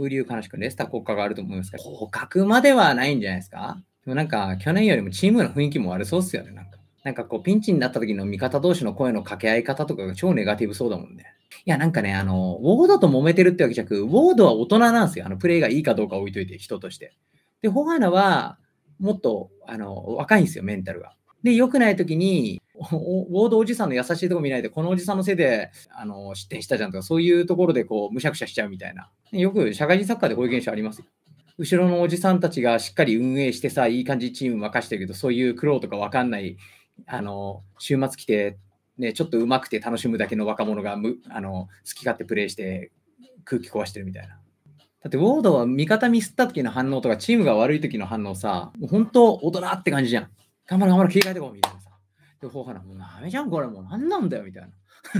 風流悲しくレスター効果があると思いますけど、互角まではないんじゃないですかでもなんか、去年よりもチームの雰囲気も悪そうっすよね、なんか。なんかこう、ピンチになった時の味方同士の声の掛け合い方とかが超ネガティブそうだもんね。いや、なんかね、あの、ウォードと揉めてるってわけじゃなく、ウォードは大人なんですよ。あの、プレイがいいかどうか置いといて、人として。で、ホハナは、もっと、あの、若いんですよ、メンタルが。で、良くない時に、ウォードおじさんの優しいとこ見ないで、このおじさんのせいであの失点したじゃんとか、そういうところでこうむしゃくしゃしちゃうみたいな。よく社会人サッカーでこういう現象ありますよ。後ろのおじさんたちがしっかり運営してさ、いい感じチーム任してるけど、そういう苦労とか分かんない、あの週末来て、ね、ちょっとうまくて楽しむだけの若者がむあの好き勝手プレーして空気壊してるみたいな。だってウォードは味方ミスった時の反応とかチームが悪い時の反応さ、もう本当大人って感じじゃん。頑張れ頑張れ切り替えてこうみたいなさ。で、ほはら、もうダメじゃん、これ、もう何なんだよ、みたい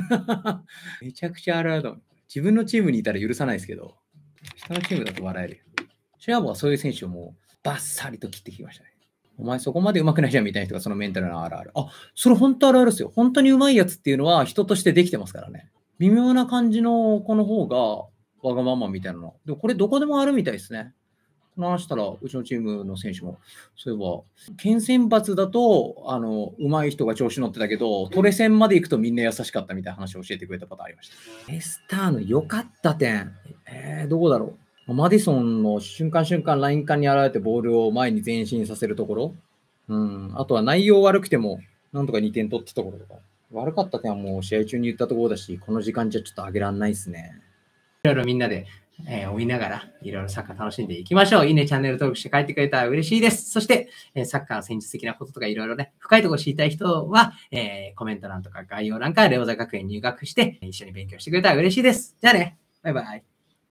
な。めちゃくちゃあるあるだ。自分のチームにいたら許さないですけど、下のチームだと笑える。シュアボはそういう選手をもう、バッサリと切ってきましたね。お前そこまでうまくないじゃんみたいな人がそのメンタルのあるある。あ、それ本当あるあるですよ。本当にうまいやつっていうのは人としてできてますからね。微妙な感じの子の方がわがままみたいなの。でもこれどこでもあるみたいですね。話したら、うちのチームの選手も、そういえば、県選抜だと、あの、うまい人が調子乗ってたけど、トレ戦まで行くとみんな優しかったみたいな話を教えてくれたことありました。エスターの良かった点、えー、どこだろう。マディソンの瞬間瞬間、ライン間に現れてボールを前に前進させるところ、うん、あとは内容悪くても、なんとか2点取ったところとか、悪かった点はもう試合中に言ったところだし、この時間じゃちょっと上げらんないですね。いろいろみんなでえー、追いながら、いろいろサッカー楽しんでいきましょう。いいね、チャンネル登録して帰ってくれたら嬉しいです。そして、えー、サッカーの戦術的なこととかいろいろね、深いところ知りたい人は、えー、コメント欄とか概要欄からレオザ学園入学して、一緒に勉強してくれたら嬉しいです。じゃあね、バイバイ。